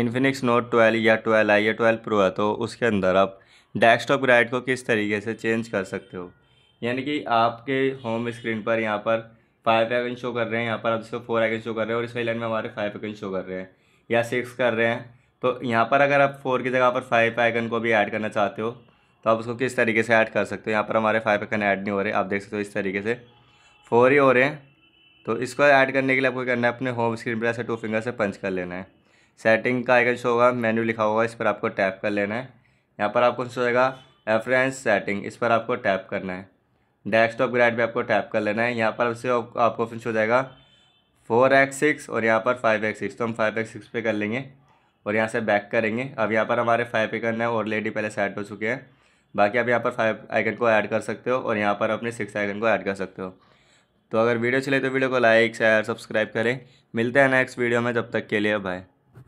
Infinix Note twelve या twelve I या twelve pro है तो उसके अंदर आप डेस्कटॉप ग्राइड को किस तरीके से चेंज कर सकते हो यानी कि आपके होम स्क्रीन पर यहाँ पर फाइव आइकन शो कर रहे हैं यहाँ पर आप जिसको फोर आइकन शो कर रहे हैं और इस वाली लाइन में हमारे फाइव आइकन शो कर रहे हैं या सिक्स कर रहे हैं तो यहाँ पर अगर आप फोर की जगह पर फाइव आइकन को भी ऐड करना चाहते हो तो आप उसको किस तरीके से ऐड कर सकते हो यहाँ पर हमारे फाइव आइकन ऐड नहीं हो रहे आप देख सकते हो इस तरीके से फोर ही हो रहे हैं तो इसको ऐड करने के लिए आपको करना है अपने होम स्क्रीन पर ऐसे टू फिंगर से पंच कर लेना है सेटिंग का आइकन शो होगा मेन्यू लिखा होगा इस पर आपको टैप कर लेना है यहाँ पर आपको शो होगा एफरेंस सेटिंग इस पर आपको टैप करना है डेस्कटॉप ग्राइड भी आपको टैप कर लेना है यहाँ पर आपसे आपको ऑप्शन शो जाएगा फोर एक्स सिक्स और यहाँ पर फाइव एक्स सिक्स तो हम फाइव एक्स सिक्स पे कर लेंगे और यहाँ से बैक करेंगे अब यहाँ पर हमारे फाइव पे करना है ऑलरेडी पहले सेट हो चुके हैं बाकी आप यहाँ पर फाइव आइकन को ऐड कर सकते हो और यहाँ पर अपने सिक्स आइकन को ऐड कर सकते हो तो अगर वीडियो चले तो वीडियो को लाइक शेयर सब्सक्राइब करें मिलते हैं नेक्स्ट वीडियो में जब तक के लिए बाय